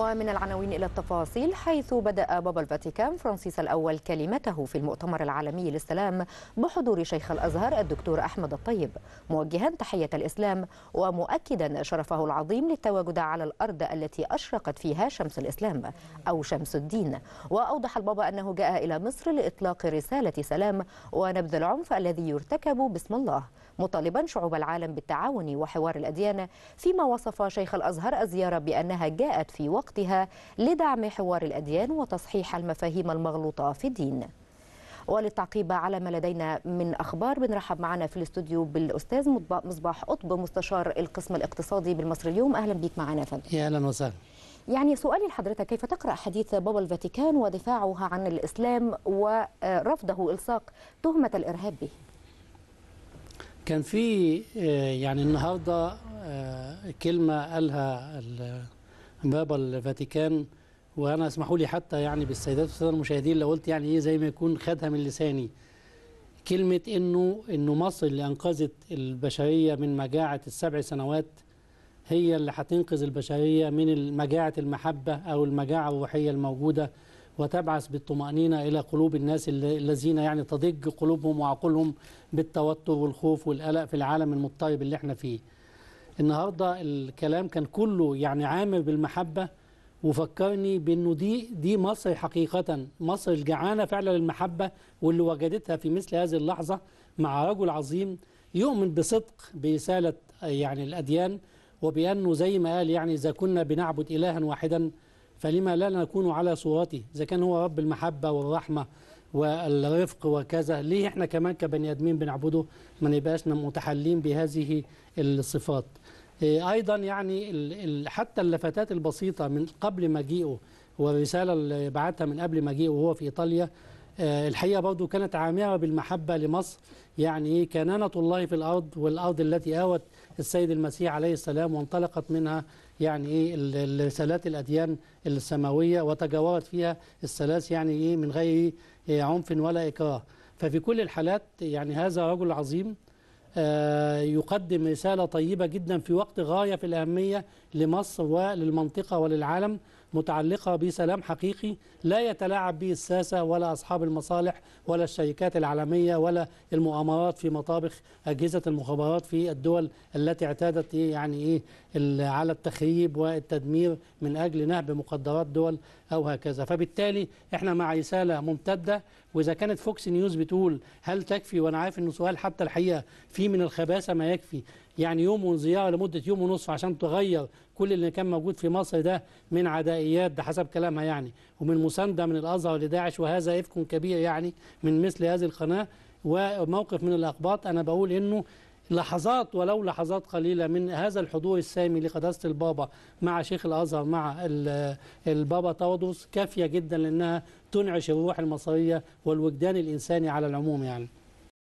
ومن العناوين إلى التفاصيل حيث بدأ بابا الفاتيكان فرانسيس الأول كلمته في المؤتمر العالمي للسلام بحضور شيخ الأزهر الدكتور أحمد الطيب موجها تحية الإسلام ومؤكدا شرفه العظيم للتواجد على الأرض التي أشرقت فيها شمس الإسلام أو شمس الدين وأوضح البابا أنه جاء إلى مصر لإطلاق رسالة سلام ونبذ العنف الذي يرتكب باسم الله مطالبا شعوب العالم بالتعاون وحوار الأديان فيما وصف شيخ الأزهر الزيارة بأنها جاءت في وقت وقتها لدعم حوار الأديان وتصحيح المفاهيم المغلوطة في الدين وللتعقيب على ما لدينا من اخبار بنرحب معنا في الاستوديو بالاستاذ مصباح قطب مستشار القسم الاقتصادي بالمصري اليوم اهلا بيك معنا يا فندم يا اهلا وسهلا يعني سؤالي لحضرتك كيف تقرا حديث بابا الفاتيكان ودفاعه عن الاسلام ورفضه الصاق تهمه الارهاب به كان في آه، يعني النهارده آه، كلمه قالها باب الفاتيكان وانا اسمحوا لي حتى يعني بالسيدات والساده المشاهدين لو قلت يعني ايه زي ما يكون خدها من لساني كلمه انه انه مصر اللي انقذت البشريه من مجاعه السبع سنوات هي اللي هتنقذ البشريه من مجاعه المحبه او المجاعه الروحيه الموجوده وتبعث بالطمأنينة إلى قلوب الناس الذين يعني تضج قلوبهم وعقولهم بالتوتر والخوف والقلق في العالم المضطرب اللي احنا فيه النهارده الكلام كان كله يعني عامر بالمحبه وفكرني بانه دي دي مصر حقيقه مصر الجعانه فعلا للمحبه واللي وجدتها في مثل هذه اللحظه مع رجل عظيم يؤمن بصدق برساله يعني الاديان وبانه زي ما قال يعني اذا كنا بنعبد الها واحدا فلما لا نكون على صورته اذا كان هو رب المحبه والرحمه والرفق وكذا ليه احنا كمان كبني ادمين بنعبده ما نبقاش متحلين بهذه الصفات إيه، ايضا يعني حتى اللفتات البسيطه من قبل مجيئه والرساله اللي بعتها من قبل مجيئه وهو في ايطاليا آه، الحقيقة برضو كانت عامرة بالمحبة لمصر يعني إيه؟ كنانة الله في الأرض والأرض التي آوت السيد المسيح عليه السلام وانطلقت منها يعني ايه رسالات الاديان السماويه وتجاورت فيها الثلاث يعني ايه من غير إيه؟ إيه؟ عنف ولا اكراه ففي كل الحالات يعني هذا رجل عظيم آه، يقدم رساله طيبه جدا في وقت غايه في الاهميه لمصر وللمنطقه وللعالم متعلقة بسلام حقيقي لا يتلاعب به الساسة ولا أصحاب المصالح ولا الشركات العالمية ولا المؤامرات في مطابخ أجهزة المخابرات في الدول التي اعتادت يعني إيه على التخريب والتدمير من أجل نهب مقدرات دول أو هكذا فبالتالي إحنا مع رسالة ممتدة وإذا كانت فوكس نيوز بتقول هل تكفي وأنا عارف إنه سؤال حتى الحقيقة في من الخباثة ما يكفي يعني يوم وزيارة لمدة يوم ونصف عشان تغير كل اللي كان موجود في مصر ده من عدائيات ده حسب كلامها يعني ومن مساندة من الأزهر لداعش وهذا إفك كبير يعني من مثل هذه القناة وموقف من الأقباط أنا بقول إنه لحظات ولو لحظات قليلة من هذا الحضور السامي لقداسة البابا مع شيخ الأزهر مع البابا تودوس كافية جدا لأنها تنعش الروح المصرية والوجدان الإنساني على العموم يعني